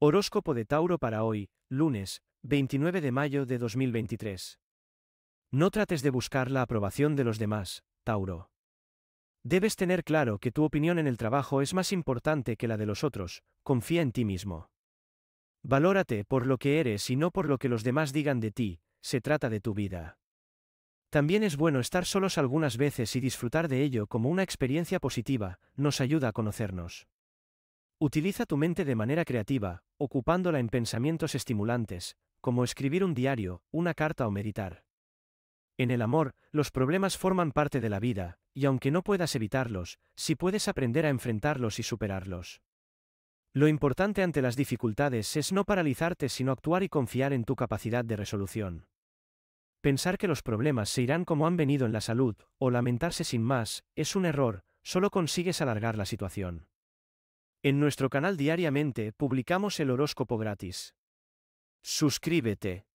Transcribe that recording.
Horóscopo de Tauro para hoy, lunes, 29 de mayo de 2023. No trates de buscar la aprobación de los demás, Tauro. Debes tener claro que tu opinión en el trabajo es más importante que la de los otros, confía en ti mismo. Valórate por lo que eres y no por lo que los demás digan de ti, se trata de tu vida. También es bueno estar solos algunas veces y disfrutar de ello como una experiencia positiva, nos ayuda a conocernos. Utiliza tu mente de manera creativa, ocupándola en pensamientos estimulantes, como escribir un diario, una carta o meditar. En el amor, los problemas forman parte de la vida, y aunque no puedas evitarlos, sí puedes aprender a enfrentarlos y superarlos. Lo importante ante las dificultades es no paralizarte sino actuar y confiar en tu capacidad de resolución. Pensar que los problemas se irán como han venido en la salud, o lamentarse sin más, es un error, solo consigues alargar la situación. En nuestro canal diariamente publicamos el horóscopo gratis. Suscríbete.